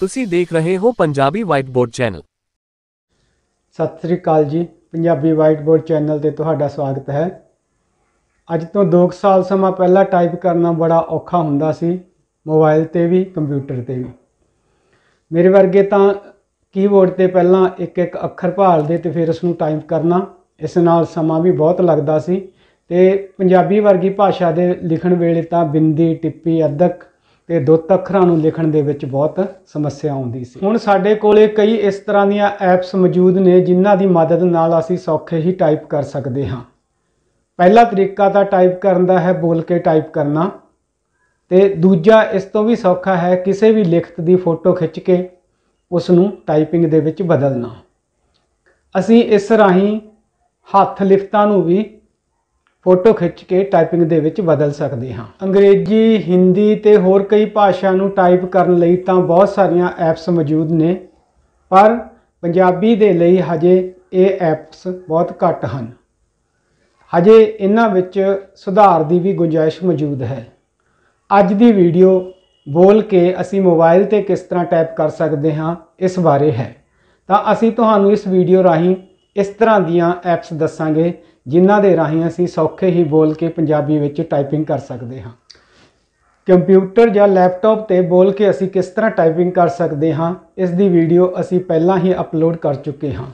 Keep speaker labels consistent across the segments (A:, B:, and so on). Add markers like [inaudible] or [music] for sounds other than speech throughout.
A: ਤੁਸੀਂ ਦੇਖ ਰਹੇ ਹੋ ਪੰਜਾਬੀ ਵਾਈਟ ਬੋਰਡ ਚੈਨਲ ਸਤਿ ਸ੍ਰੀ ਅਕਾਲ ਜੀ ਪੰਜਾਬੀ ਵਾਈਟ ਬੋਰਡ ਚੈਨਲ ਤੇ ਤੁਹਾਡਾ ਸਵਾਗਤ ਹੈ ਅੱਜ ਤੋਂ 2 ਸਾਲ ਸਮਾਂ ਪਹਿਲਾਂ ਟਾਈਪ ਕਰਨਾ ਬੜਾ ਔਖਾ ਹੁੰਦਾ ਸੀ ਮੋਬਾਈਲ ਤੇ ਵੀ ਕੰਪਿਊਟਰ ਤੇ ਵੀ ਮੇਰੇ ਵਰਗੇ ਤਾਂ ਕੀਬੋਰਡ ਤੇ ਪਹਿਲਾਂ ਇੱਕ ਇੱਕ ਅੱਖਰ ਭਾਲਦੇ ਤੇ ਫਿਰ ਉਸ ਨੂੰ ਟਾਈਪ ਕਰਨਾ ਇਸ ਨਾਲ ਸਮਾਂ ਵੀ ਬਹੁਤ ਲੱਗਦਾ ਸੀ ਤੇ ਪੰਜਾਬੀ ਵਰਗੀ ਭਾਸ਼ਾ ਦੇ ਲਿਖਣ ਵੇਲੇ ਤਾਂ ਬਿੰਦੀ ਟਿੱਪੀ ਅਦਕ ਤੇ ਦੋ ਅੱਖਰਾਂ ਨੂੰ ਲਿਖਣ ਦੇ ਵਿੱਚ ਬਹੁਤ ਸਮੱਸਿਆ ਆਉਂਦੀ ਸੀ ਹੁਣ ਸਾਡੇ ਕੋਲੇ ਕਈ ਇਸ ਤਰ੍ਹਾਂ ਦੀਆਂ ਐਪਸ ਮੌਜੂਦ ਨੇ ਜਿਨ੍ਹਾਂ ਦੀ ਮਦਦ ਨਾਲ ਅਸੀਂ ਸੌਖੇ ਹੀ ਟਾਈਪ ਕਰ ਸਕਦੇ ਹਾਂ ਪਹਿਲਾ ਤਰੀਕਾ ਤਾਂ ਟਾਈਪ ਕਰਨ ਦਾ ਹੈ ਬੋਲ ਕੇ ਟਾਈਪ ਕਰਨਾ ਤੇ ਦੂਜਾ ਇਸ ਤੋਂ ਵੀ ਸੌਖਾ ਹੈ ਕਿਸੇ ਵੀ ਲਿਖਤ ਦੀ ਫੋਟੋ ਖਿੱਚ ਕੇ ਉਸ ਨੂੰ ਟਾਈਪਿੰਗ ਦੇ ਵਿੱਚ ਬਦਲਣਾ ਅਸੀਂ ਇਸ ਰਾਹੀਂ ਹੱਥ ਲਿਖਤਾਂ ਨੂੰ ਵੀ ਫੋਟੋ ਖਿੱਚ ਕੇ ਟਾਈਪਿੰਗ ਦੇ ਵਿੱਚ ਬਦਲ ਸਕਦੇ ਹਾਂ ਅੰਗਰੇਜ਼ੀ ਹਿੰਦੀ ਤੇ ਹੋਰ ਕਈ ਭਾਸ਼ਾ ਨੂੰ ਟਾਈਪ ਕਰਨ ਲਈ ਤਾਂ ਬਹੁਤ ਸਾਰੀਆਂ ਐਪਸ ਮੌਜੂਦ ਨੇ ਪਰ ਪੰਜਾਬੀ ਦੇ ਲਈ ਹਜੇ ਇਹ ਐਪਸ ਬਹੁਤ ਘੱਟ ਹਨ ਹਜੇ ਇਹਨਾਂ ਵਿੱਚ ਸੁਧਾਰ ਦੀ ਵੀ ਗੁੰਜਾਇਸ਼ ਮੌਜੂਦ ਹੈ ਅੱਜ ਦੀ ਵੀਡੀਓ ਬੋਲ ਕੇ ਅਸੀਂ ਮੋਬਾਈਲ ਤੇ ਕਿਸ ਤਰ੍ਹਾਂ ਟਾਈਪ ਕਰ ਸਕਦੇ ਹਾਂ ਇਸ ਬਾਰੇ ਹੈ ਤਾਂ ਅਸੀਂ ਤੁਹਾਨੂੰ ਇਸ ਵੀਡੀਓ ਰਾਹੀਂ ਇਸ ਤਰ੍ਹਾਂ ਦੀਆਂ ਐਪਸ ਦੱਸਾਂਗੇ ਜਿਨ੍ਹਾਂ ਦੇ ਰਾਹੀਂ ਅਸੀਂ ਸੌਖੇ ਹੀ ਬੋਲ ਕੇ ਪੰਜਾਬੀ ਵਿੱਚ ਟਾਈਪਿੰਗ ਕਰ ਸਕਦੇ ਹਾਂ ਕੰਪਿਊਟਰ ਜਾਂ ਲੈਪਟਾਪ ਤੇ ਬੋਲ ਕੇ ਅਸੀਂ ਕਿਸ ਤਰ੍ਹਾਂ ਟਾਈਪਿੰਗ ਕਰ ਸਕਦੇ ਹਾਂ ਇਸ ਦੀ ਵੀਡੀਓ ਅਸੀਂ ਪਹਿਲਾਂ ਹੀ ਅਪਲੋਡ ਕਰ ਚੁੱਕੇ ਹਾਂ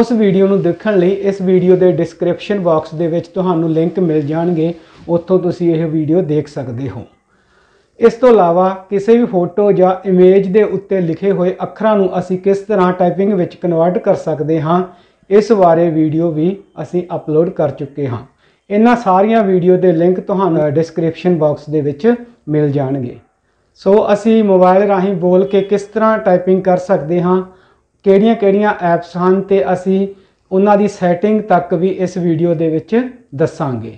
A: ਉਸ ਵੀਡੀਓ ਨੂੰ ਦੇਖਣ ਲਈ ਇਸ ਵੀਡੀਓ ਦੇ ਡਿਸਕ੍ਰਿਪਸ਼ਨ ਬਾਕਸ ਦੇ ਵਿੱਚ ਤੁਹਾਨੂੰ ਲਿੰਕ ਮਿਲ ਜਾਣਗੇ ਉੱਥੋਂ ਤੁਸੀਂ ਇਹ ਵੀਡੀਓ ਦੇਖ ਸਕਦੇ ਹੋ ਇਸ ਤੋਂ ਇਲਾਵਾ ਕਿਸੇ ਵੀ ਫੋਟੋ ਜਾਂ ਇਮੇਜ ਦੇ ਉੱਤੇ ਲਿਖੇ ਹੋਏ ਅੱਖਰਾਂ ਨੂੰ ਅਸੀਂ ਕਿਸ ਤਰ੍ਹਾਂ ਟਾਈਪਿੰਗ ਵਿੱਚ ਕਨਵਰਟ ਕਰ ਸਕਦੇ ਹਾਂ ਇਸ ਬਾਰੇ ਵੀਡੀਓ ਵੀ ਅਸੀਂ ਅਪਲੋਡ ਕਰ ਚੁੱਕੇ ਹਾਂ ਇਹਨਾਂ ਸਾਰੀਆਂ ਵੀਡੀਓ ਦੇ ਲਿੰਕ ਤੁਹਾਨੂੰ ਡਿਸਕ੍ਰਿਪਸ਼ਨ ਬਾਕਸ ਦੇ ਵਿੱਚ ਮਿਲ ਜਾਣਗੇ ਸੋ ਅਸੀਂ ਮੋਬਾਈਲ ਰਾਹੀਂ ਬੋਲ ਕੇ ਕਿਸ ਤਰ੍ਹਾਂ ਟਾਈਪਿੰਗ ਕਰ ਸਕਦੇ ਹਾਂ ਕਿਹੜੀਆਂ-ਕਿਹੜੀਆਂ ਐਪਸ ਹਨ ਤੇ ਅਸੀਂ ਉਹਨਾਂ ਦੀ ਸੈਟਿੰਗ ਤੱਕ ਵੀ ਇਸ ਵੀਡੀਓ ਦੇ ਵਿੱਚ ਦੱਸਾਂਗੇ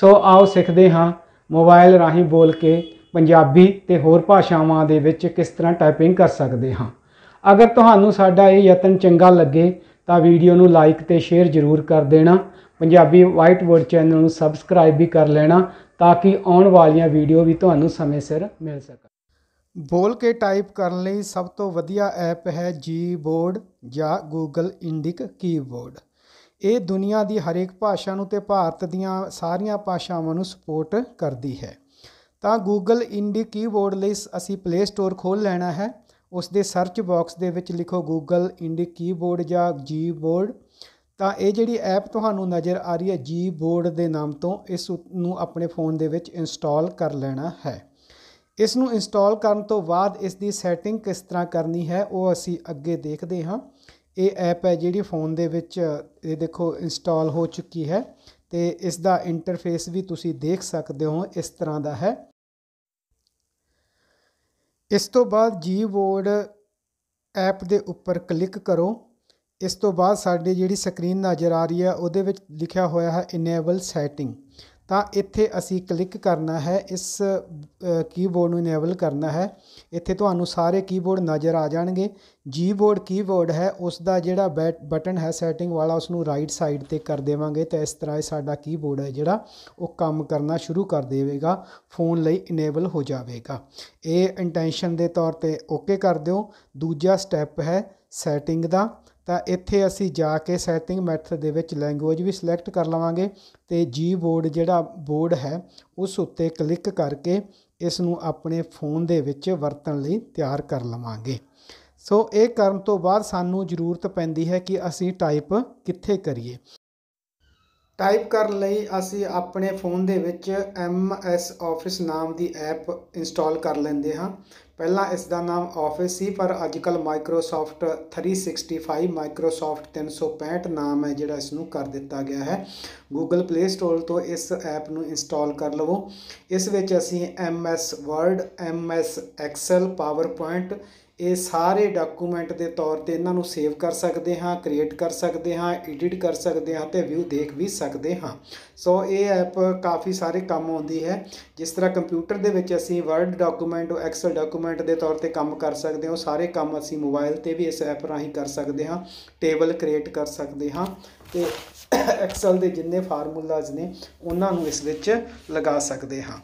A: ਸੋ ਆਓ ਸਿੱਖਦੇ ਹਾਂ ਮੋਬਾਈਲ ਰਾਹੀਂ ਬੋਲ ਕੇ ਪੰਜਾਬੀ ਤੇ ਹੋਰ ਭਾਸ਼ਾਵਾਂ ਦੇ ਵਿੱਚ ਕਿਸ ਤਰ੍ਹਾਂ ਟਾਈਪਿੰਗ ਕਰ ਸਕਦੇ ਹਾਂ ਅਗਰ ਤੁਹਾਨੂੰ ਸਾਡਾ ਇਹ ਯਤਨ ਚੰਗਾ ਲੱਗੇ ਤਾਂ ਵੀਡੀਓ ਨੂੰ ਲਾਈਕ ਤੇ ਸ਼ੇਅਰ ਜ਼ਰੂਰ ਕਰ ਦੇਣਾ ਪੰਜਾਬੀ ਵਾਈਟ ਬੋਰਡ ਚੈਨਲ ਨੂੰ ਸਬਸਕ੍ਰਾਈਬ ਵੀ ਕਰ ਲੈਣਾ ਤਾਂ ਕਿ ਆਉਣ ਵਾਲੀਆਂ ਵੀਡੀਓ ਵੀ ਤੁਹਾਨੂੰ ਸਮੇਂ ਸਿਰ ਮਿਲ ਸਕਣ ਬੋਲ ਕੇ ਟਾਈਪ ਕਰਨ ਲਈ ਸਭ ਤੋਂ ਵਧੀਆ ਐਪ ਹੈ ਜੀਬੋਰਡ ਜਾਂ ਗੂਗਲ ਇੰਡਿਕ ਕੀਬੋਰਡ ਇਹ ਦੁਨੀਆ ਦੀ ਹਰੇਕ ਭਾਸ਼ਾ ਨੂੰ ਤੇ ਭਾਰਤ ਦੀਆਂ ਸਾਰੀਆਂ ਭਾਸ਼ਾਵਾਂ ਨੂੰ ਸਪੋਰਟ ਕਰਦੀ ਹੈ ਤਾਂ ਗੂਗਲ ਇੰਡਿਕ ਕੀਬੋਰਡ ਲਈ ਅਸੀਂ ਪਲੇ ਸਟੋਰ ਖੋਲ ਲੈਣਾ ਹੈ ਉਸ ਦੇ ਸਰਚ ਬਾਕਸ ਦੇ ਵਿੱਚ ਲਿਖੋ Google ਇੰਡੀ ਕੀਬੋਰਡ ਜਾਂ Gboard ਤਾਂ ਇਹ ਜਿਹੜੀ ਐਪ ਤੁਹਾਨੂੰ ਨਜ਼ਰ ਆ ਰਹੀ ਹੈ Gboard ਦੇ ਨਾਮ ਤੋਂ ਇਸ ਨੂੰ ਆਪਣੇ ਫੋਨ ਦੇ ਵਿੱਚ ਇੰਸਟਾਲ ਕਰ ਲੈਣਾ ਹੈ ਇਸ ਨੂੰ ਇੰਸਟਾਲ ਕਰਨ ਤੋਂ ਬਾਅਦ ਇਸ ਦੀ ਸੈਟਿੰਗ ਕਿਸ ਤਰ੍ਹਾਂ ਕਰਨੀ ਹੈ ਉਹ ਅਸੀਂ ਅੱਗੇ ਦੇਖਦੇ ਹਾਂ ਇਹ ਐਪ ਹੈ ਜਿਹੜੀ ਫੋਨ ਦੇ ਵਿੱਚ ਇਹ ਦੇਖੋ ਇੰਸਟਾਲ ਹੋ ਚੁੱਕੀ ਹੈ ਤੇ ਇਸ ਦਾ ਇੰਟਰਫੇਸ ਵੀ ਤੁਸੀਂ ਦੇਖ ਸਕਦੇ ਹੋ ਇਸ ਤਰ੍ਹਾਂ ਦਾ ਹੈ ਇਸ ਤੋਂ ਬਾਅਦ ਜੀ ਬੋਰਡ ਐਪ ਦੇ ਉੱਪਰ ਕਲਿੱਕ ਕਰੋ ਇਸ ਤੋਂ ਬਾਅਦ ਸਾਡੇ ਜਿਹੜੀ ਸਕਰੀਨ ਨਜ਼ਰ ਆ ਰਹੀ ਹੈ ਉਹਦੇ ਵਿੱਚ ਲਿਖਿਆ ਹੋਇਆ ਹੈ ਇਨੇਬਲ ਸੈਟਿੰਗ ਤਾਂ ਇੱਥੇ ਅਸੀਂ ਕਲਿੱਕ ਕਰਨਾ ਹੈ ਇਸ ਕੀਬੋਰਡ ਨੂੰ ਇਨੇਬਲ ਕਰਨਾ ਹੈ ਇੱਥੇ ਤੁਹਾਨੂੰ ਸਾਰੇ ਕੀਬੋਰਡ ਨਜ਼ਰ ਆ ਜਾਣਗੇ ਜੀਬੋਰਡ ਕੀਬੋਰਡ ਹੈ ਉਸ ਦਾ ਜਿਹੜਾ ਬਟਨ ਹੈ ਸੈਟਿੰਗ ਵਾਲਾ ਉਸ ਨੂੰ ਰਾਈਟ ਸਾਈਡ ਤੇ ਕਰ ਦੇਵਾਂਗੇ ਤਾਂ ਇਸ ਤਰ੍ਹਾਂ ਸਾਡਾ ਕੀਬੋਰਡ ਹੈ ਜਿਹੜਾ ਉਹ ਕੰਮ ਕਰਨਾ ਸ਼ੁਰੂ ਕਰ ਦੇਵੇਗਾ ਫੋਨ ਲਈ ਇਨੇਬਲ ਹੋ ਜਾਵੇਗਾ ਇਹ ਇੰਟੈਂਸ਼ਨ ਦੇ ਤੌਰ ਤੇ ਓਕੇ ਕਰ ਦਿਓ ਦੂਜਾ ਸਟੈਪ ਹੈ ਸੈਟਿੰਗ ਦਾ ਤਾਂ ਇੱਥੇ ਅਸੀਂ ਜਾ ਕੇ ਸੈਟਿੰਗ ਮੈਥਡ ਦੇ ਵਿੱਚ ਲੈਂਗੁਏਜ ਵੀ ਸਿਲੈਕਟ ਕਰ ਲਵਾਂਗੇ ਤੇ ਜੀ ਬੋਰਡ ਜਿਹੜਾ ਬੋਰਡ ਹੈ ਉਸ ਉੱਤੇ ਕਲਿੱਕ ਕਰਕੇ ਇਸ ਨੂੰ ਆਪਣੇ ਫੋਨ ਦੇ ਵਿੱਚ ਵਰਤਣ ਲਈ ਤਿਆਰ ਕਰ ਲਵਾਂਗੇ ਸੋ ਇਹ ਕਰਨ ਤੋਂ ਬਾਅਦ ਸਾਨੂੰ ਜ਼ਰੂਰਤ ਪੈਂਦੀ ਹੈ ਕਿ ਅਸੀਂ ਟਾਈਪ ਕਿੱਥੇ ਕਰੀਏ ਟਾਈਪ ਕਰਨ ਲਈ ਅਸੀਂ ਆਪਣੇ ਫੋਨ ਦੇ ਵਿੱਚ MS Office ਨਾਮ ਦੀ ਐਪ ਇੰਸਟਾਲ ਕਰ ਲੈਂਦੇ ਹਾਂ ਪਹਿਲਾਂ ਇਸ ਦਾ ਨਾਮ ਆਫਿਸ ਸੀ ਪਰ ਅੱਜਕੱਲ ਮਾਈਕਰੋਸਾਫਟ 365 ਮਾਈਕਰੋਸਾਫਟ 365 ਨਾਮ ਹੈ ਜਿਹੜਾ ਇਸ ਨੂੰ ਕਰ ਦਿੱਤਾ ਗਿਆ ਹੈ Google Play Store ਤੋਂ ਇਸ ਐਪ ਨੂੰ ਇੰਸਟਾਲ ਕਰ ਲਵੋ ਇਸ ਵਿੱਚ ਅਸੀਂ MS Word MS Excel PowerPoint ਇਹ ਸਾਰੇ ਡਾਕੂਮੈਂਟ ਦੇ ਤੌਰ ਤੇ ਇਹਨਾਂ ਨੂੰ ਸੇਵ ਕਰ ਸਕਦੇ ਹਾਂ ਕ੍ਰੀਏਟ ਕਰ ਸਕਦੇ ਹਾਂ ਐਡਿਟ ਕਰ ਸਕਦੇ ਹਾਂ ਤੇ ਵਿਊ ਦੇਖ ਵੀ ਸਕਦੇ ਹਾਂ ਸੋ ਇਹ ਐਪ ਕਾਫੀ ਸਾਰੇ ਕੰਮ ਆਉਂਦੀ ਹੈ ਜਿਸ ਤਰ੍ਹਾਂ ਕੰਪਿਊਟਰ ਦੇ ਵਿੱਚ ਅਸੀਂ ਵਰਡ ਡਾਕੂਮੈਂਟ ਉਹ ਐਕਸਲ ਡਾਕੂਮੈਂਟ ਦੇ ਤੌਰ ਤੇ ਕੰਮ ਕਰ ਸਕਦੇ ਹਾਂ ਉਹ ਸਾਰੇ ਕੰਮ ਅਸੀਂ ਮੋਬਾਈਲ ਤੇ ਵੀ ਇਸ ਐਪ ਰਾਹੀਂ ਕਰ ਸਕਦੇ ਹਾਂ ਟੇਬਲ ਕ੍ਰੀਏਟ ਕਰ ਸਕਦੇ ਹਾਂ ਤੇ ਐਕਸਲ [coughs] ਦੇ ਜਿੰਨੇ ਫਾਰਮੂਲਾਜ਼ ਨੇ ਉਹਨਾਂ ਨੂੰ ਇਸ ਵਿੱਚ ਲਗਾ ਸਕਦੇ ਹਾਂ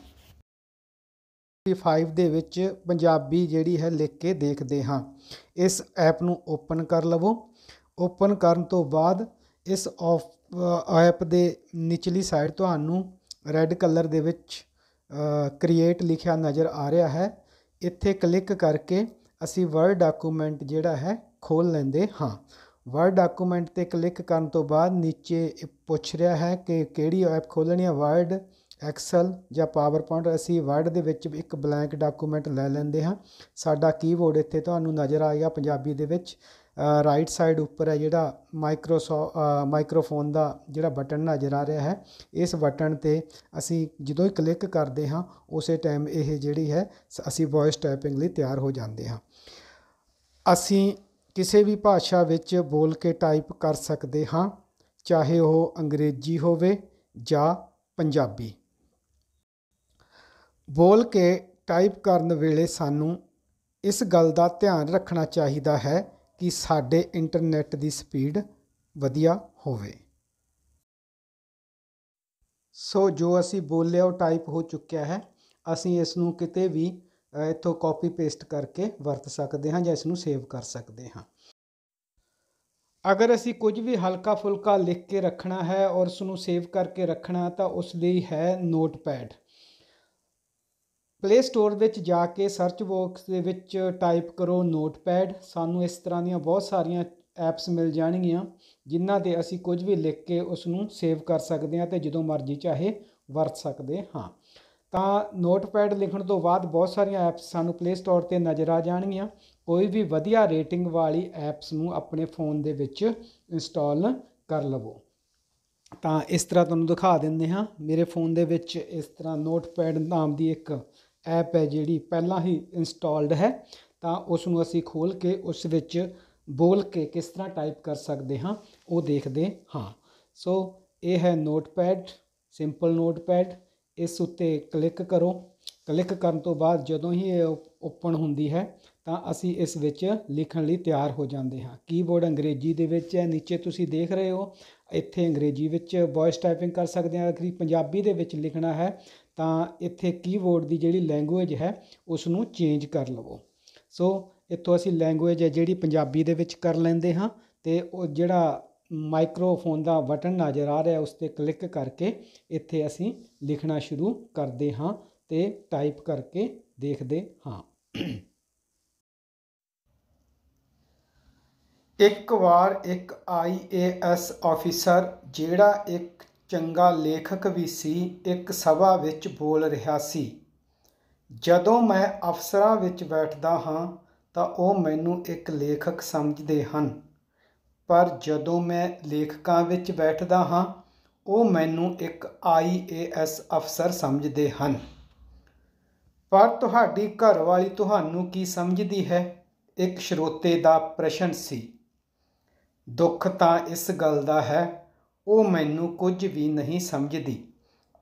A: 5 ਦੇ ਵਿੱਚ ਪੰਜਾਬੀ ਜਿਹੜੀ ਹੈ ਲਿਖ ਕੇ ਦੇਖਦੇ ਹਾਂ ਇਸ ਐਪ ਨੂੰ ਓਪਨ ਕਰ ਲਵੋ ਓਪਨ ਕਰਨ ਤੋਂ ਬਾਅਦ ਇਸ ਐਪ ਦੇ ਨਿਚਲੀ ਸਾਈਡ ਤੁਹਾਨੂੰ ਰੈੱਡ ਕਲਰ ਦੇ ਵਿੱਚ ਕ੍ਰੀਏਟ ਲਿਖਿਆ ਨਜ਼ਰ ਆ ਰਿਹਾ ਹੈ ਇੱਥੇ ਕਲਿੱਕ ਕਰਕੇ ਅਸੀਂ ਵਰਡ ਡਾਕੂਮੈਂਟ ਜਿਹੜਾ ਹੈ ਖੋਲ ਲੈਂਦੇ ਹਾਂ ਵਰਡ ਡਾਕੂਮੈਂਟ ਤੇ ਕਲਿੱਕ ਕਰਨ ਤੋਂ ਬਾਅਦ ਨੀਚੇ ਪੁੱਛ ਰਿਹਾ ਹੈ ਕਿ ਕਿਹੜੀ ਐਪ ਖੋਲਣੀ ਹੈ ਵਰਡ ਐਕਸਲ ਜਾਂ ਪਾਵਰਪੁਆਇੰਟ ਅਸੀਂ ਵਰਡ ਦੇ ਵਿੱਚ ਇੱਕ ਬਲੈਂਕ ਡਾਕੂਮੈਂਟ ਲੈ ਲੈਂਦੇ ਹਾਂ ਸਾਡਾ ਕੀਬੋਰਡ ਇੱਥੇ ਤੁਹਾਨੂੰ ਨਜ਼ਰ ਆਏਗਾ ਪੰਜਾਬੀ ਦੇ ਵਿੱਚ ਰਾਈਟ ਸਾਈਡ ਉੱਪਰ ਹੈ ਜਿਹੜਾ ਮਾਈਕਰੋਸਾਫਟ ਮਾਈਕਰੋਫੋਨ ਦਾ ਜਿਹੜਾ ਬਟਨ ਨਜ਼ਰ ਆ ਰਿਹਾ ਹੈ ਇਸ ਬਟਨ ਤੇ ਅਸੀਂ ਜਦੋਂ ਹੀ ਕਲਿੱਕ ਕਰਦੇ ਹਾਂ ਉਸੇ ਟਾਈਮ ਇਹ ਜਿਹੜੀ ਹੈ ਅਸੀਂ ਵੌਇਸ ਟਾਈਪਿੰਗ ਲਈ ਤਿਆਰ ਹੋ ਜਾਂਦੇ ਹਾਂ ਅਸੀਂ ਕਿਸੇ ਵੀ ਭਾਸ਼ਾ ਵਿੱਚ ਬੋਲ ਕੇ ਟਾਈਪ ਕਰ ਸਕਦੇ ਹਾਂ ਚਾਹੇ ਉਹ ਅੰਗਰੇਜ਼ੀ ਹੋਵੇ ਜਾਂ ਪੰਜਾਬੀ ਬੋਲ ਕੇ ਟਾਈਪ ਕਰਨ ਵੇਲੇ ਸਾਨੂੰ ਇਸ ਗੱਲ ਦਾ ਧਿਆਨ ਰੱਖਣਾ ਚਾਹੀਦਾ ਹੈ ਕਿ ਸਾਡੇ ਇੰਟਰਨੈਟ ਦੀ ਸਪੀਡ ਵਧੀਆ ਹੋਵੇ ਸੋ ਜੋ ਅਸੀਂ ਬੋਲਿਆ ਉਹ ਟਾਈਪ ਹੋ ਚੁੱਕਿਆ ਹੈ ਅਸੀਂ ਇਸ ਨੂੰ ਕਿਤੇ ਵੀ ਇੱਥੋਂ ਕਾਪੀ ਪੇਸਟ ਕਰਕੇ ਵਰਤ ਸਕਦੇ ਹਾਂ ਜਾਂ ਇਸ ਨੂੰ ਸੇਵ ਕਰ ਸਕਦੇ ਹਾਂ ਅਗਰ ਅਸੀਂ ਕੁਝ ਵੀ ਹਲਕਾ ਫੁਲਕਾ ਲਿਖ ਕੇ ਰੱਖਣਾ ਹੈ ਔਰ ਉਸ ਨੂੰ ਸੇਵ ਕਰਕੇ ਰੱਖਣਾ ਤਾਂ ਉਸ ਲਈ ਹੈ ਨੋਟਪੈਡ ਪਲੇ ਸਟੋਰ ਵਿੱਚ ਜਾ ਕੇ ਸਰਚ ਬਾਕਸ ਦੇ ਵਿੱਚ ਟਾਈਪ ਕਰੋ ਨੋਟਪੈਡ ਸਾਨੂੰ ਇਸ ਤਰ੍ਹਾਂ ਦੀਆਂ ਬਹੁਤ ਸਾਰੀਆਂ ਐਪਸ ਮਿਲ ਜਾਣਗੀਆਂ ਜਿਨ੍ਹਾਂ ਤੇ ਅਸੀਂ ਕੁਝ ਵੀ ਲਿਖ ਕੇ ਉਸ ਨੂੰ ਸੇਵ ਕਰ ਸਕਦੇ ਹਾਂ ਤੇ ਜਦੋਂ ਮਰਜ਼ੀ ਚਾਹੇ ਵਰਤ ਸਕਦੇ ਹਾਂ ਤਾਂ ਨੋਟਪੈਡ ਲਿਖਣ ਤੋਂ ਬਾਅਦ ਬਹੁਤ ਸਾਰੀਆਂ ਐਪਸ ਸਾਨੂੰ ਪਲੇ ਸਟੋਰ ਤੇ ਨਜ਼ਰ ਆ ਜਾਣਗੀਆਂ ਕੋਈ ਵੀ ਵਧੀਆ ਰੇਟਿੰਗ ਵਾਲੀ ਐਪਸ ਨੂੰ ਆਪਣੇ ਫੋਨ ਦੇ ਵਿੱਚ ਇੰਸਟਾਲ ਕਰ ਲਵੋ ਤਾਂ ਇਸ ਤਰ੍ਹਾਂ ਤੁਹਾਨੂੰ ਦਿਖਾ ਦਿੰਦੇ ਹਾਂ ਮੇਰੇ ਫੋਨ ਦੇ ਵਿੱਚ ਇਸ ਤਰ੍ਹਾਂ ਨੋਟਪੈਡ ਨਾਮ ਦੀ ਇੱਕ ਐਪ ਹੈ ਜਿਹੜੀ ਪਹਿਲਾਂ ਹੀ ਇੰਸਟਾਲਡ ਹੈ ਤਾਂ ਉਸ ਨੂੰ ਅਸੀਂ ਖੋਲ ਕੇ ਉਸ ਵਿੱਚ ਬੋਲ ਕੇ ਕਿਸ ਤਰ੍ਹਾਂ ਟਾਈਪ ਕਰ ਸਕਦੇ ਹਾਂ ਉਹ ਦੇਖਦੇ ਹਾਂ ਸੋ ਇਹ ਹੈ ਨੋਟਪੈਡ ਸਿੰਪਲ ਨੋਟਪੈਡ ਇਸ ਉੱਤੇ ਕਲਿੱਕ ਕਰੋ ਕਲਿੱਕ ਕਰਨ ਤੋਂ ਬਾਅਦ ਜਦੋਂ ਹੀ ਇਹ ਓਪਨ ਹੁੰਦੀ ਹੈ ਤਾਂ ਅਸੀਂ ਇਸ ਵਿੱਚ ਲਿਖਣ ਲਈ ਤਿਆਰ ਹੋ ਜਾਂਦੇ ਹਾਂ ਕੀਬੋਰਡ ਅੰਗਰੇਜ਼ੀ ਦੇ ਵਿੱਚ ਹੈ ਨੀਚੇ ਤੁਸੀਂ ਦੇਖ ਰਹੇ ਹੋ ਇੱਥੇ ਅੰਗਰੇਜ਼ੀ ਵਿੱਚ ਵੌਇਸ ਟਾਈਪਿੰਗ ਕਰ ਸਕਦੇ ਹਾਂ ਅਗਰ ਪੰਜਾਬੀ ਦੇ ਵਿੱਚ ਲਿਖਣਾ ਹੈ ਤਾਂ ਇੱਥੇ ਕੀਬੋਰਡ ਦੀ ਜਿਹੜੀ ਲੈਂਗੁਏਜ ਹੈ ਉਸ ਨੂੰ ਚੇਂਜ ਕਰ ਲਵੋ ਸੋ ਇੱਥੋਂ ਅਸੀਂ ਲੈਂਗੁਏਜ ਹੈ ਜਿਹੜੀ ਪੰਜਾਬੀ ਦੇ ਵਿੱਚ ਕਰ ਲੈਂਦੇ ਹਾਂ ਤੇ ਉਹ ਜਿਹੜਾ ਮਾਈਕਰੋਫੋਨ ਦਾ ਬਟਨ ਨਜ਼ਰ ਆ ਰਿਹਾ ਉਸ ਤੇ ਕਲਿੱਕ ਕਰਕੇ ਇੱਥੇ ਅਸੀਂ ਲਿਖਣਾ ਸ਼ੁਰੂ ਕਰਦੇ ਹਾਂ ਤੇ ਟਾਈਪ ਕਰਕੇ ਦੇਖਦੇ ਹਾਂ ਇੱਕ ਵਾਰ ਇੱਕ ਆਈਏਐਸ ਅਫੀਸਰ ਜਿਹੜਾ ਇੱਕ ਚੰਗਾ ਲੇਖਕ ਵੀ ਸੀ ਇੱਕ ਸਭਾ ਵਿੱਚ ਬੋਲ ਰਿਹਾ ਸੀ ਜਦੋਂ ਮੈਂ ਅਫਸਰਾਂ ਵਿੱਚ ਬੈਠਦਾ ਹਾਂ ਤਾਂ ਉਹ ਮੈਨੂੰ ਇੱਕ ਲੇਖਕ ਸਮਝਦੇ ਹਨ ਪਰ ਜਦੋਂ ਮੈਂ ਲੇਖਕਾਂ ਵਿੱਚ ਬੈਠਦਾ ਹਾਂ ਉਹ ਮੈਨੂੰ ਇੱਕ ਆਈਏਐਸ ਅਫਸਰ ਸਮਝਦੇ ਹਨ ਪਰ ਤੁਹਾਡੀ ਘਰਵਾਲੀ ਤੁਹਾਨੂੰ ਕੀ ਸਮਝਦੀ ਹੈ ਇੱਕ ਸਰੋਤੇ ਦਾ ਪ੍ਰਸ਼ਨ ਸੀ ਦੁੱਖ ਤਾਂ ਇਸ ਗੱਲ ਦਾ ਹੈ ਉਹ ਮੈਨੂੰ ਕੁਝ ਵੀ ਨਹੀਂ ਸਮਝਦੀ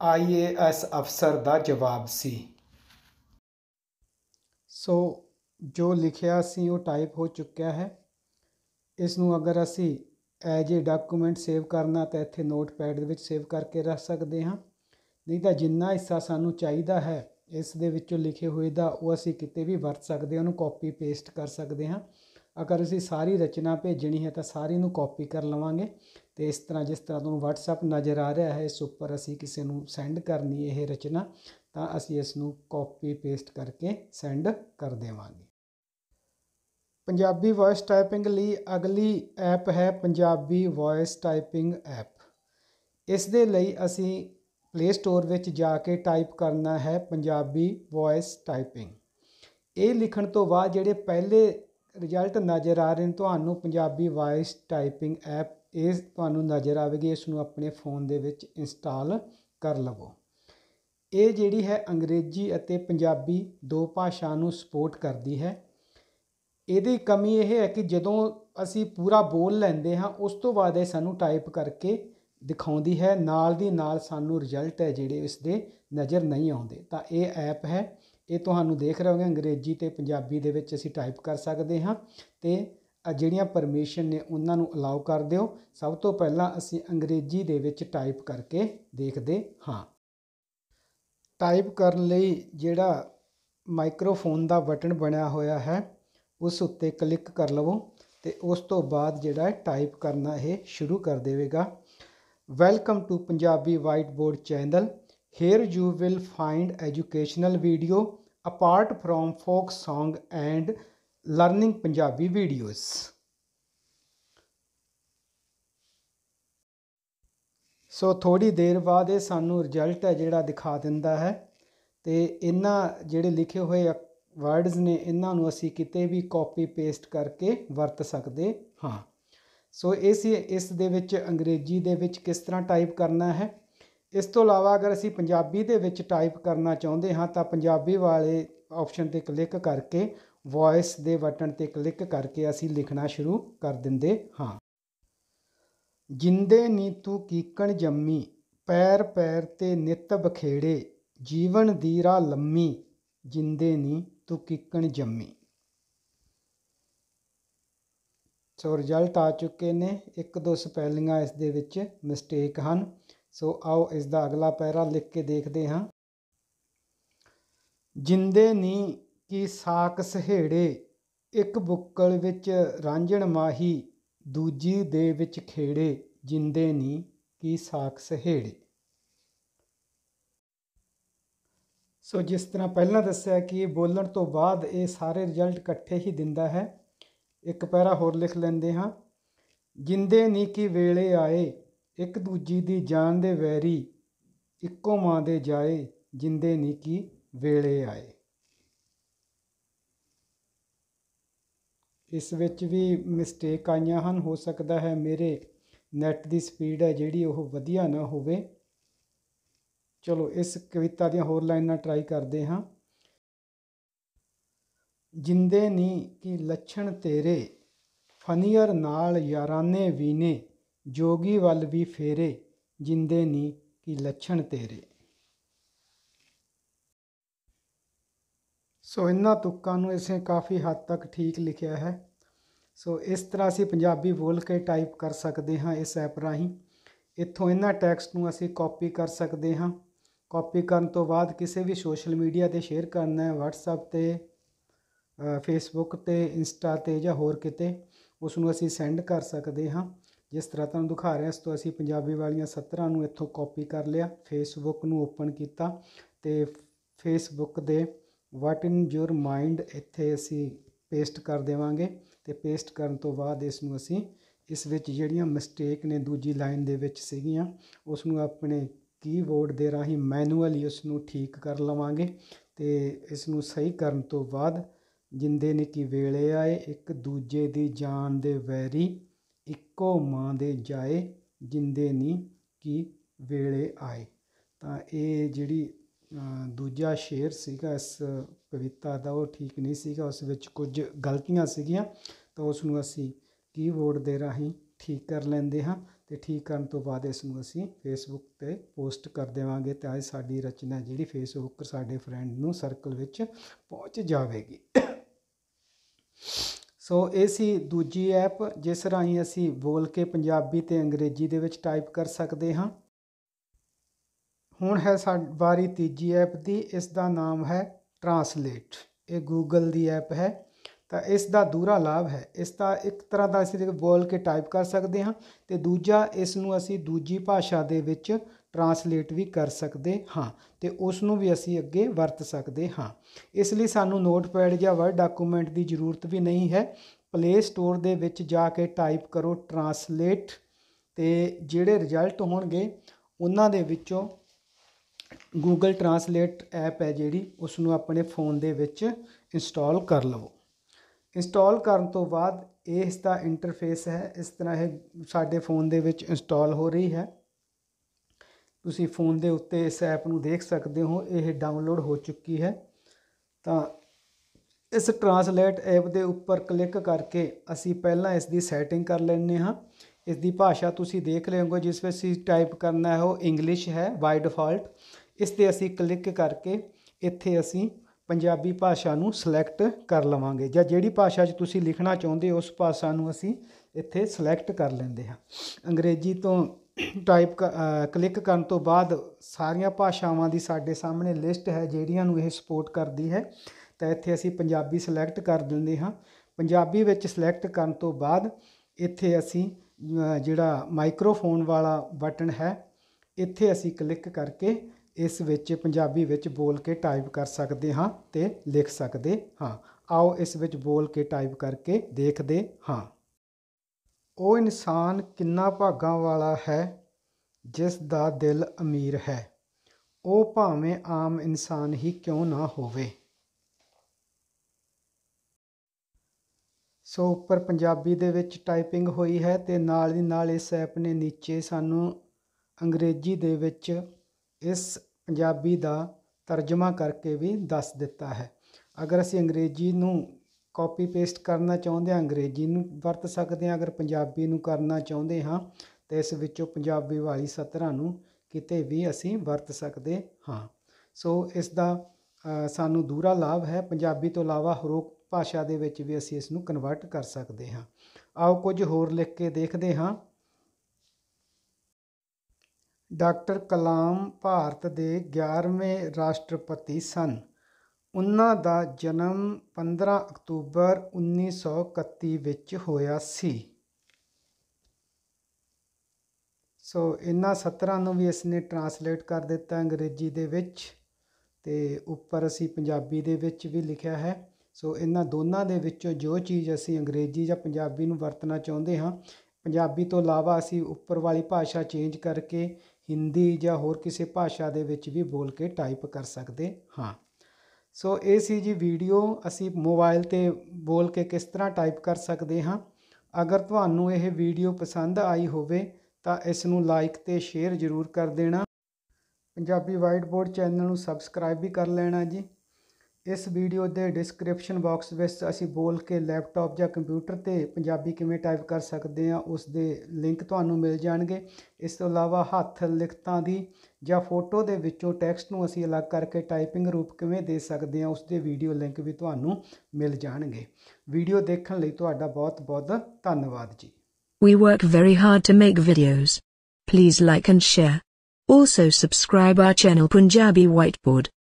A: ਆਈਏਐਸ ਅਫਸਰ ਦਾ ਜਵਾਬ ਸੀ ਸੋ ਜੋ ਲਿਖਿਆ ਸੀ ਉਹ ਟਾਈਪ ਹੋ ਚੁੱਕਿਆ ਹੈ ਇਸ ਨੂੰ ਅਗਰ ਅਸੀਂ ਐਜ ਏ ਡਾਕੂਮੈਂਟ ਸੇਵ ਕਰਨਾ ਤਾਂ ਇੱਥੇ ਨੋਟਪੈਡ ਦੇ ਵਿੱਚ ਸੇਵ ਕਰਕੇ ਰੱਖ ਸਕਦੇ ਹਾਂ ਨਹੀਂ ਤਾਂ ਜਿੰਨਾ ਹਿੱਸਾ ਸਾਨੂੰ ਚਾਹੀਦਾ ਹੈ ਇਸ ਦੇ ਵਿੱਚੋਂ ਲਿਖੇ ਹੋਏ ਦਾ ਉਹ ਅਸੀਂ ਕਿਤੇ ਵੀ ਵਰਤ ਸਕਦੇ ਹਾਂ ਉਹਨੂੰ ਕਾਪੀ ਪੇਸਟ ਕਰ ਸਕਦੇ ਹਾਂ ਅਗਰ ਅਸੀਂ ਸਾਰੀ ਰਚਨਾ ਭੇਜਣੀ ਹੈ ਤਾਂ ਸਾਰੀ ਨੂੰ ਕਾਪੀ ਕਰ ਲਵਾਂਗੇ ਤੇ ਇਸ ਤਰ੍ਹਾਂ ਜਿਸ ਤਰ੍ਹਾਂ ਤੁਹਾਨੂੰ WhatsApp ਨਜ਼ਰ ਆ ਰਿਹਾ ਹੈ ਇਸ ਉੱਪਰ ਅਸੀਂ ਕਿਸੇ ਨੂੰ ਸੈਂਡ ਕਰਨੀ ਇਹ ਰਚਨਾ ਤਾਂ ਅਸੀਂ ਇਸ ਨੂੰ ਕਾਪੀ ਪੇਸਟ ਕਰਕੇ ਸੈਂਡ ਕਰ ਦੇਵਾਂਗੇ ਪੰਜਾਬੀ ਵੌਇਸ ਟਾਈਪਿੰਗ ਲਈ ਅਗਲੀ ਐਪ ਹੈ ਪੰਜਾਬੀ ਵੌਇਸ ਟਾਈਪਿੰਗ ਐਪ ਇਸ ਦੇ ਲਈ ਅਸੀਂ ਪਲੇ ਸਟੋਰ ਵਿੱਚ ਜਾ ਕੇ ਟਾਈਪ ਕਰਨਾ ਹੈ ਪੰਜਾਬੀ ਵੌਇਸ ਟਾਈਪਿੰਗ ਇਹ ਲਿਖਣ ਤੋਂ ਬਾਅਦ ਜਿਹੜੇ ਪਹਿਲੇ ਰਿਜ਼ਲਟ ਨਜ਼ਰ ਆ ਰਹੇ ਨੇ ਤੁਹਾਨੂੰ ਪੰਜਾਬੀ ਵੌਇਸ ਟਾਈਪਿੰਗ ਐਪ ਇਹ ਤੁਹਾਨੂੰ ਨਜ਼ਰ ਆਵੇਗੀ ਇਸ ਨੂੰ ਆਪਣੇ ਫੋਨ ਦੇ ਵਿੱਚ ਇੰਸਟਾਲ ਕਰ ਲਵੋ ਇਹ ਜਿਹੜੀ ਹੈ ਅੰਗਰੇਜ਼ੀ ਅਤੇ ਪੰਜਾਬੀ ਦੋ ਭਾਸ਼ਾ ਨੂੰ ਸਪੋਰਟ ਕਰਦੀ ਹੈ ਇਹਦੀ ਕਮੀ ਇਹ ਹੈ ਕਿ ਜਦੋਂ ਅਸੀਂ ਪੂਰਾ ਬੋਲ ਲੈਂਦੇ ਹਾਂ ਉਸ ਤੋਂ ਬਾਅਦ ਇਹ ਸਾਨੂੰ ਟਾਈਪ ਕਰਕੇ ਦਿਖਾਉਂਦੀ ਹੈ ਨਾਲ ਦੀ ਨਾਲ ਸਾਨੂੰ ਰਿਜ਼ਲਟ ਹੈ ਜਿਹੜੇ ਇਸ ਦੇ ਨਜ਼ਰ ਨਹੀਂ ਆਉਂਦੇ ਤਾਂ ਇਹ ਐਪ ਹੈ ਇਹ ਤੁਹਾਨੂੰ ਦੇਖ ਰਹੇ ਹੋਗੇ ਅੰਗਰੇਜ਼ੀ ਤੇ ਪੰਜਾਬੀ ਦੇ ਵਿੱਚ ਅਸੀਂ ਟਾਈਪ ਕਰ ਸਕਦੇ ਹਾਂ ਤੇ ਜਿਹੜੀਆਂ ਪਰਮਿਸ਼ਨ ਨੇ ਉਹਨਾਂ ਨੂੰ ਅਲਾਉ ਕਰ ਦਿਓ ਸਭ ਤੋਂ ਪਹਿਲਾਂ ਅਸੀਂ ਅੰਗਰੇਜ਼ੀ ਦੇ ਵਿੱਚ ਟਾਈਪ ਕਰਕੇ ਦੇਖਦੇ ਹਾਂ ਟਾਈਪ ਕਰਨ ਲਈ ਜਿਹੜਾ ਮਾਈਕਰੋਫੋਨ ਦਾ ਬਟਨ ਬਣਿਆ ਹੋਇਆ ਹੈ ਉਸ ਉੱਤੇ ਕਲਿੱਕ ਕਰ ਲਵੋ ਤੇ ਉਸ ਤੋਂ ਬਾਅਦ ਜਿਹੜਾ ਟਾਈਪ ਕਰਨਾ ਇਹ ਸ਼ੁਰੂ ਕਰ ਦੇਵੇਗਾ welcome to Punjabi white board channel here you will find educational video apart from folk Song and learning Punjabi videos so ਥੋੜੀ ਦੇਰ ਬਾਅਦ ਇਹ ਸਾਨੂੰ ਰਿਜ਼ਲਟ ਹੈ ਜਿਹੜਾ ਦਿਖਾ ਦਿੰਦਾ ਹੈ ਤੇ ਇਹਨਾਂ ਜਿਹੜੇ ਲਿਖੇ ਹੋਏ ਵਰਡਸ ਨੇ ਇਹਨਾਂ ਨੂੰ ਅਸੀਂ ਕਿਤੇ ਵੀ ਕਾਪੀ ਪੇਸਟ ਕਰਕੇ ਵਰਤ ਸਕਦੇ ਹਾਂ ਸੋ ਇਸ ਇਸ ਦੇ ਵਿੱਚ ਅੰਗਰੇਜ਼ੀ ਦੇ ਵਿੱਚ ਕਿਸ ਤਰ੍ਹਾਂ ਟਾਈਪ ਕਰਨਾ ਹੈ ਇਸ ਤੋਂ ਇਲਾਵਾ ਅਗਰ ਅਸੀਂ ਪੰਜਾਬੀ ਦੇ ਵਿੱਚ ਟਾਈਪ ਕਰਨਾ ਚਾਹੁੰਦੇ ਹਾਂ ਤਾਂ ਪੰਜਾਬੀ ਵਾਲੇ ਆਪਸ਼ਨ ਤੇ ਕਲਿੱਕ ਕਰਕੇ ਵੌਇਸ ਦੇ ਬਟਨ ਤੇ ਕਲਿੱਕ ਕਰਕੇ ਅਸੀਂ ਲਿਖਣਾ ਸ਼ੁਰੂ ਕਰ ਦਿੰਦੇ ਹਾਂ ਜਿੰਦੇ ਨੀ ਤੂੰ ਕੀਕਣ ਜੰਮੀ ਪੈਰ ਪੈਰ ਤੇ ਨਿਤ ਬਖੇੜੇ ਜੀਵਨ ਦੀ ਰਾਹ ਲੰਮੀ ਜਿੰਦੇ ਨੀ ਤੂੰ ਕੀਕਣ ਜੰਮੀ ਸੋ ਰਿਜ਼ਲਟ ਆ ਚੁੱਕੇ ਨੇ ਇੱਕ ਦੋ ਸਪੈਲਿੰਗਾਂ ਇਸ ਦੇ ਵਿੱਚ ਮਿਸਟੇਕ ਹਨ ਸੋ ਆਓ ਇਸ ਦਾ ਅਗਲਾ ਪੈਰਾ ਲਿਖ ਕੇ ਦੇਖਦੇ ਹਾਂ ਜਿੰਦੇ ਨਹੀਂ ਕਿ ਸਾਕ ਸਹੇੜੇ ਇੱਕ ਬੁੱਕਲ ਵਿੱਚ ਰਾਂਝਣ ਮਾਹੀ ਦੂਜੀ ਦੇ ਵਿੱਚ ਖੇੜੇ ਜਿੰਦੇ ਨਹੀਂ ਕੀ ਸਾਕ ਸਹੇੜੇ ਸੋ ਜਿਸ ਤਰ੍ਹਾਂ ਪਹਿਲਾਂ ਦੱਸਿਆ ਕਿ ਬੋਲਣ ਤੋਂ ਬਾਅਦ ਇਹ ਸਾਰੇ ਰਿਜ਼ਲਟ ਇਕੱਠੇ ਹੀ ਦਿੰਦਾ ਹੈ ਇੱਕ ਪੈਰਾ ਹੋਰ ਲਿਖ ਲੈਂਦੇ ਹਾਂ ਜਿੰਦੇ ਨਹੀਂ ਕੀ ਵੇਲੇ ਆਏ ਇੱਕ ਦੂਜੀ ਦੀ ਜਾਨ ਦੇ ਵੈਰੀ ਇੱਕੋ ਮਾਂ ਦੇ ਜਾਏ ਜਿੰਦੇ ਨਹੀਂ ਕੀ ਵੇਲੇ ਆਏ ਇਸ ਵਿੱਚ ਵੀ ਮਿਸਟੇਕ ਆਈਆਂ ਹਨ ਹੋ ਸਕਦਾ ਹੈ ਮੇਰੇ ਨੈਟ ਦੀ ਸਪੀਡ ਹੈ ਜਿਹੜੀ ਉਹ ਵਧੀਆ ਨਾ ਹੋਵੇ ਚਲੋ ਇਸ ਕਵਿਤਾ ਦੀਆਂ ਹੋਰ ਲਾਈਨਾਂ ਟਰਾਈ ਕਰਦੇ ਹਾਂ ਜਿੰਦੇ ਨੀ ਕਿ ਲੱਛਣ ਤੇਰੇ ਫਨੀਅਰ ਨਾਲ ਯਾਰਾਨੇ ਵੀਨੇ ਜੋਗੀ ਵੱਲ ਵੀ ਫੇਰੇ ਜਿੰਦੇ ਨੀ ਕਿ ਲੱਛਣ ਤੇਰੇ ਸੋ ਇਹਨਾਂ ਤੁਕਾਂ ਨੂੰ ਇਸੇ ਕਾਫੀ ਹੱਦ ਤੱਕ ਠੀਕ ਲਿਖਿਆ ਹੈ ਸੋ ਇਸ ਤਰ੍ਹਾਂ ਅਸੀਂ ਪੰਜਾਬੀ ਬੋਲ ਕੇ ਟਾਈਪ ਕਰ ਸਕਦੇ ਹਾਂ ਇਸ ਐਪ ਰਾਹੀਂ ਇੱਥੋਂ ਇਹਨਾਂ ਟੈਕਸਟ ਨੂੰ ਅਸੀਂ ਕਾਪੀ ਕਰ ਸਕਦੇ ਹਾਂ ਕਾਪੀ ਕਰਨ ਤੋਂ ਬਾਅਦ ਕਿਸੇ ਵੀ ਸੋਸ਼ਲ ਮੀਡੀਆ ਤੇ ਸ਼ੇਅਰ ਕਰਨਾ ਹੈ WhatsApp ਤੇ Facebook ਤੇ Insta ਤੇ ਜਾਂ ਹੋਰ ਕਿਤੇ ਉਸ ਨੂੰ ਅਸੀਂ ਸੈਂਡ ਕਰ ਸਕਦੇ ਹਾਂ ਜਿਸ ਤਰ੍ਹਾਂ ਤੁਹਾਨੂੰ ਦਿਖਾ ਰਿਹਾ ਇਸ ਤੋਂ ਅਸੀਂ ਪੰਜਾਬੀ ਵਾਲੀਆਂ ਸਤਰਾਂ ਨੂੰ ਇੱਥੋਂ ਕਾਪੀ ਕਰ ਲਿਆ Facebook ਨੂੰ ਓਪਨ ਕੀਤਾ ਤੇ Facebook ਦੇ ਵਾਟ ਇਨ ਯੂਰ ਮਾਈਂਡ ਇੱਥੇ ਅਸੀਂ ਪੇਸਟ ਕਰ ਦੇਵਾਂਗੇ ਤੇ ਪੇਸਟ ਕਰਨ ਤੋਂ ਬਾਅਦ ਇਸ ਨੂੰ ਅਸੀਂ ਇਸ ਵਿੱਚ ਜਿਹੜੀਆਂ ਮਿਸਟੇਕ ਨੇ ਦੂਜੀ ਲਾਈਨ ਦੇ ਵਿੱਚ ਸੀਗੀਆਂ ਉਸ ਨੂੰ ਆਪਣੇ ਕੀਬੋਰਡ ਦੇ ਰਾਹੀਂ ਮੈਨੂਅਲੀ ਉਸ ਨੂੰ ਠੀਕ ਕਰ ਲਵਾਂਗੇ ਤੇ ਇਸ ਨੂੰ ਸਹੀ ਕਰਨ ਤੋਂ ਬਾਅਦ ਜਿੰਦੇ ਨੇ ਕੀ ਵੇਲੇ ਆਏ ਇੱਕ ਦੂਜੇ ਦੀ ਜਾਨ ਦੇ ਵੈਰੀ ਇੱਕੋ ਮਾਂ ਦੇ ਜਾਏ ਜਿੰਦੇ ਨਹੀਂ ਕੀ ਵੇਲੇ ਆਏ ਤਾਂ ਇਹ ਜਿਹੜੀ ਦੂਜਾ ਸ਼ੇਰ ਸੀਗਾ ਇਸ ਕਵਿਤਾ ਦਾ ਉਹ ਠੀਕ ਨਹੀਂ ਸੀਗਾ ਉਸ ਵਿੱਚ ਕੁਝ ਗਲਤੀਆਂ ਸੀਗੀਆਂ ਤਾਂ ਉਸ ਨੂੰ ਅਸੀਂ ਕੀਬੋਰਡ ਦੇ ਰਾਹੀਂ ਠੀਕ ਕਰ ਲੈਂਦੇ ਹਾਂ ਤੇ ਠੀਕ ਕਰਨ ਤੋਂ ਬਾਅਦ ਇਸ ਨੂੰ ਅਸੀਂ ਫੇਸਬੁੱਕ ਤੇ ਪੋਸਟ ਕਰ ਦੇਵਾਂਗੇ ਤਾਂ ਇਹ ਸਾਡੀ ਰਚਨਾ ਜਿਹੜੀ ਫੇਸਬੁੱਕ ਤੇ ਸਾਡੇ ਫਰੈਂਡ ਨੂੰ ਸਰਕਲ ਵਿੱਚ ਪਹੁੰਚ ਜਾਵੇਗੀ ਸੋ ਇਹ ਸੀ ਦੂਜੀ ਐਪ ਜਿਸ ਰਾਹੀਂ ਅਸੀਂ ਬੋਲ ਕੇ ਪੰਜਾਬੀ ਤੇ ਅੰਗਰੇਜ਼ੀ ਦੇ ਵਿੱਚ ਟਾਈਪ ਕਰ ਸਕਦੇ ਹਾਂ ਹੁਣ ਹੈ ਸਾਡੀ ਵਾਰੀ ਤੀਜੀ ਐਪ ਦੀ ਇਸ ਦਾ ਨਾਮ ਹੈ ਟਰਾਂਸਲੇਟ ਇਹ ਗੂਗਲ ਦੀ ਐਪ ਹੈ ਤਾਂ ਇਸ ਦਾ ਦੂਰਾ ਲਾਭ ਹੈ ਇਸ ਦਾ ਇੱਕ ਤਰ੍ਹਾਂ ਦਾ ਅਸੀਂ ਬੋਲ ਕੇ ਟਾਈਪ ਕਰ ਸਕਦੇ ਹਾਂ ਤੇ ਦੂਜਾ ਇਸ ਨੂੰ ਅਸੀਂ ਦੂਜੀ ਭਾਸ਼ਾ ਦੇ ਵਿੱਚ ਟਰਾਂਸਲੇਟ ਵੀ ਕਰ ਸਕਦੇ ਹਾਂ ਤੇ ਉਸ ਨੂੰ ਵੀ ਅਸੀਂ ਅੱਗੇ ਵਰਤ ਸਕਦੇ ਹਾਂ ਇਸ ਲਈ ਸਾਨੂੰ ਨੋਟਪੈਡ ਜਾਂ ਵਰਡ ਡਾਕੂਮੈਂਟ ਦੀ ਜ਼ਰੂਰਤ ਵੀ ਨਹੀਂ ਹੈ ਪਲੇ ਸਟੋਰ ਦੇ ਵਿੱਚ ਜਾ ਕੇ ਟਾਈਪ ਕਰੋ ਟਰਾਂਸਲੇਟ ਤੇ ਜਿਹੜੇ ਰਿਜ਼ਲਟ ਹੋਣਗੇ ਉਹਨਾਂ ਦੇ ਵਿੱਚੋਂ ਗੂਗਲ ਟਰਾਂਸਲੇਟ ਐਪ ਹੈ ਜਿਹੜੀ ਉਸ ਨੂੰ ਆਪਣੇ ਫੋਨ ਦੇ ਵਿੱਚ ਇੰਸਟਾਲ ਕਰ ਲਵੋ ਇੰਸਟਾਲ ਕਰਨ ਤੋਂ ਬਾਅਦ ਇਹ ਇਸ ਦਾ ਇੰਟਰਫੇਸ ਹੈ ਇਸ ਤਰ੍ਹਾਂ ਇਹ ਸਾਡੇ ਫੋਨ ਦੇ ਵਿੱਚ ਇੰਸਟਾਲ ਹੋ ਰਹੀ ਹੈ ਤੁਸੀਂ ਫੋਨ ਦੇ ਉੱਤੇ ਇਸ ਐਪ ਨੂੰ ਦੇਖ ਸਕਦੇ ਹੋ ਇਹ ਡਾਊਨਲੋਡ ਹੋ ਚੁੱਕੀ ਹੈ ਤਾਂ ਇਸ ਟਰਾਂਸਲੇਟ ਐਪ ਦੇ ਉੱਪਰ ਕਲਿੱਕ ਕਰਕੇ ਅਸੀਂ ਪਹਿਲਾਂ ਇਸ ਦੀ ਸੈਟਿੰਗ ਕਰ ਲੈਣੇ ਹਾਂ ਇਸ ਦੀ ਭਾਸ਼ਾ ਤੁਸੀਂ ਦੇਖ ਲਿਓਗੇ ਜਿਸ ਵਿੱਚ ਅਸੀਂ ਟਾਈਪ ਕਰਨਾ ਹੈ ਉਹ ਇੰਗਲਿਸ਼ ਹੈ ਬਾਈ ਡਿਫਾਲਟ ਇਸ ਤੇ ਅਸੀਂ ਕਲਿੱਕ ਕਰਕੇ ਇੱਥੇ ਅਸੀਂ ਪੰਜਾਬੀ ਭਾਸ਼ਾ ਨੂੰ ਸਿਲੈਕਟ ਕਰ ਲਵਾਂਗੇ ਜਾਂ ਜਿਹੜੀ ਭਾਸ਼ਾ 'ਚ ਤੁਸੀਂ ਲਿਖਣਾ ਚਾਹੁੰਦੇ ਹੋ ਉਸ ਭਾਸ਼ਾ ਨੂੰ ਅਸੀਂ ਇੱਥੇ ਸਿਲੈਕਟ ਕਰ ਲੈਂਦੇ ਹਾਂ ਅੰਗਰੇਜ਼ੀ ਤੋਂ ਟਾਈਪ ਕਲਿੱਕ ਕਰਨ ਤੋਂ ਬਾਅਦ ਸਾਰੀਆਂ ਭਾਸ਼ਾਵਾਂ ਦੀ ਸਾਡੇ ਸਾਹਮਣੇ ਲਿਸਟ ਹੈ ਜਿਹੜੀਆਂ ਨੂੰ ਇਹ ਸਪੋਰਟ ਕਰਦੀ ਹੈ ਤਾਂ ਇੱਥੇ ਅਸੀਂ ਪੰਜਾਬੀ ਸਿਲੈਕਟ ਕਰ ਦਿੰਦੇ ਹਾਂ ਪੰਜਾਬੀ ਵਿੱਚ ਸਿਲੈਕਟ ਕਰਨ ਤੋਂ ਬਾਅਦ ਇੱਥੇ ਅਸੀਂ ਜਿਹੜਾ ਮਾਈਕਰੋਫੋਨ ਵਾਲਾ ਬਟਨ ਹੈ ਇੱਥੇ ਅਸੀਂ ਕਲਿੱਕ ਕਰਕੇ ਇਸ ਵਿੱਚ ਪੰਜਾਬੀ ਵਿੱਚ ਬੋਲ ਕੇ ਟਾਈਪ ਕਰ ਸਕਦੇ ਹਾਂ ਤੇ ਲਿਖ ਸਕਦੇ ਹਾਂ ਆਓ ਇਸ ਵਿੱਚ ਬੋਲ ਕੇ ਟਾਈਪ ਕਰਕੇ ਦੇਖਦੇ ਹਾਂ ਉਹ ਇਨਸਾਨ ਕਿੰਨਾ ਭਾਗਾਂ ਵਾਲਾ ਹੈ ਜਿਸ ਦਾ ਦਿਲ ਅਮੀਰ ਹੈ ਉਹ ਭਾਵੇਂ ਆਮ ਇਨਸਾਨ ਹੀ ਕਿਉਂ ਨਾ ਹੋਵੇ ਸੋ ਉੱਪਰ ਪੰਜਾਬੀ ਦੇ ਵਿੱਚ ਟਾਈਪਿੰਗ ਹੋਈ ਹੈ ਤੇ ਨਾਲ ਦੀ ਨਾਲ ਇਸ ਐਪ ਨੇ ਨੀਚੇ ਸਾਨੂੰ ਅੰਗਰੇਜ਼ੀ ਦੇ ਵਿੱਚ ਇਸ ਪੰਜਾਬੀ ਦਾ ਤਰਜਮਾ ਕਰਕੇ ਵੀ ਦੱਸ ਦਿੱਤਾ ਹੈ ਅਗਰ ਅਸੀਂ ਅੰਗਰੇਜ਼ੀ ਨੂੰ ਕਾਪੀ ਪੇਸਟ ਕਰਨਾ ਚਾਹੁੰਦੇ ਹਾਂ ਅੰਗਰੇਜ਼ੀ ਨੂੰ ਵਰਤ ਸਕਦੇ ਹਾਂ ਅਗਰ ਪੰਜਾਬੀ ਨੂੰ ਕਰਨਾ ਚਾਹੁੰਦੇ ਹਾਂ ਤਾਂ ਇਸ ਵਿੱਚੋਂ ਪੰਜਾਬੀ ਵਾਲੀ ਸਤਰਾਂ ਨੂੰ ਕਿਤੇ ਵੀ ਅਸੀਂ ਵਰਤ ਸਕਦੇ ਹਾਂ ਸੋ ਇਸ ਦਾ ਸਾਨੂੰ ਦੂਰਾ ਲਾਭ ਹੈ ਪੰਜਾਬੀ ਤੋਂ ਇਲਾਵਾ ਹੋਰ ਭਾਸ਼ਾ ਦੇ ਵਿੱਚ ਵੀ ਅਸੀਂ ਇਸ ਨੂੰ ਕਨਵਰਟ ਕਰ ਸਕਦੇ ਹਾਂ ਆਓ ਕੁਝ ਹੋਰ ਲਿਖ ਕੇ ਦੇਖਦੇ ਹਾਂ ਡਾਕਟਰ ਕਲਾਮ ਭਾਰਤ ਦੇ 11ਵੇਂ ਰਾਸ਼ਟਰਪਤੀ ਸਨ ਉਹਨਾਂ ਦਾ ਜਨਮ 15 ਅਕਤੂਬਰ 1931 ਵਿੱਚ ਹੋਇਆ ਸੀ ਸੋ ਇਹਨਾਂ 17 ਨੂੰ ਵੀ ਇਸਨੇ ਟਰਾਂਸਲੇਟ ਕਰ ਦਿੱਤਾ ਅੰਗਰੇਜ਼ੀ ਦੇ ਵਿੱਚ ਤੇ ਉੱਪਰ ਅਸੀਂ ਪੰਜਾਬੀ ਦੇ ਵਿੱਚ ਵੀ ਲਿਖਿਆ ਹੈ ਸੋ ਇਹਨਾਂ ਦੋਨਾਂ ਦੇ ਵਿੱਚੋਂ ਜੋ ਚੀਜ਼ ਅਸੀਂ ਅੰਗਰੇਜ਼ੀ ਜਾਂ ਪੰਜਾਬੀ ਨੂੰ ਵਰਤਣਾ ਚਾਹੁੰਦੇ ਹਾਂ ਪੰਜਾਬੀ ਤੋਂ ਇਲਾਵਾ ਅਸੀਂ ਉੱਪਰ ਵਾਲੀ ਭਾਸ਼ਾ ਚੇਂਜ ਕਰਕੇ ਹਿੰਦੀ ਜਾਂ ਹੋਰ ਕਿਸੇ ਭਾਸ਼ਾ ਦੇ ਵਿੱਚ ਵੀ ਬੋਲ ਕੇ ਟਾਈਪ ਕਰ ਸਕਦੇ ਹਾਂ ਸੋ ਇਹ ਸੀ ਜੀ ਵੀਡੀਓ ਅਸੀਂ ਮੋਬਾਈਲ ਤੇ ਬੋਲ ਕੇ ਕਿਸ ਤਰ੍ਹਾਂ ਟਾਈਪ ਕਰ ਸਕਦੇ ਹਾਂ ਅਗਰ ਤੁਹਾਨੂੰ ਇਹ ਵੀਡੀਓ ਪਸੰਦ ਆਈ ਹੋਵੇ ਤਾਂ ਇਸ ਨੂੰ ਲਾਈਕ ਤੇ ਸ਼ੇਅਰ ਜ਼ਰੂਰ ਕਰ ਦੇਣਾ ਪੰਜਾਬੀ ਵਾਈਟ ਬੋਰਡ ਚੈਨਲ ਨੂੰ ਸਬਸਕ੍ਰਾਈਬ ਵੀ ਕਰ ਲੈਣਾ ਜੀ ਇਸ ਵੀਡੀਓ ਦੇ ਡਿਸਕ੍ਰਿਪਸ਼ਨ ਬਾਕਸ ਵਿੱਚ ਅਸੀਂ ਬੋਲ ਕੇ ਲੈਪਟਾਪ ਜਾਂ ਕੰਪਿਊਟਰ ਤੇ ਪੰਜਾਬੀ ਕਿਵੇਂ ਟਾਈਪ ਕਰ ਸਕਦੇ ਹਾਂ ਉਸ ਦੇ ਲਿੰਕ ਤੁਹਾਨੂੰ ਮਿਲ ਜਾਣਗੇ ਇਸ ਤੋਂ ਇਲਾਵਾ ਹੱਥ ਲਿਖਤਾਂ ਦੀ ਜਾਂ ਫੋਟੋ ਦੇ ਵਿੱਚੋਂ ਟੈਕਸਟ ਨੂੰ ਅਸੀਂ ਅਲੱਗ ਕਰਕੇ ਟਾਈਪਿੰਗ ਰੂਪ ਕਿਵੇਂ ਦੇ ਸਕਦੇ ਹਾਂ ਉਸ ਦੇ ਵੀਡੀਓ ਲਿੰਕ ਵੀ ਤੁਹਾਨੂੰ ਮਿਲ ਜਾਣਗੇ ਵੀਡੀਓ ਦੇਖਣ ਲਈ ਤੁਹਾਡਾ ਬਹੁਤ-ਬਹੁਤ ਧੰਨਵਾਦ ਜੀ We work very hard to make videos. Please like and share. Also subscribe our channel Punjabi Whiteboard.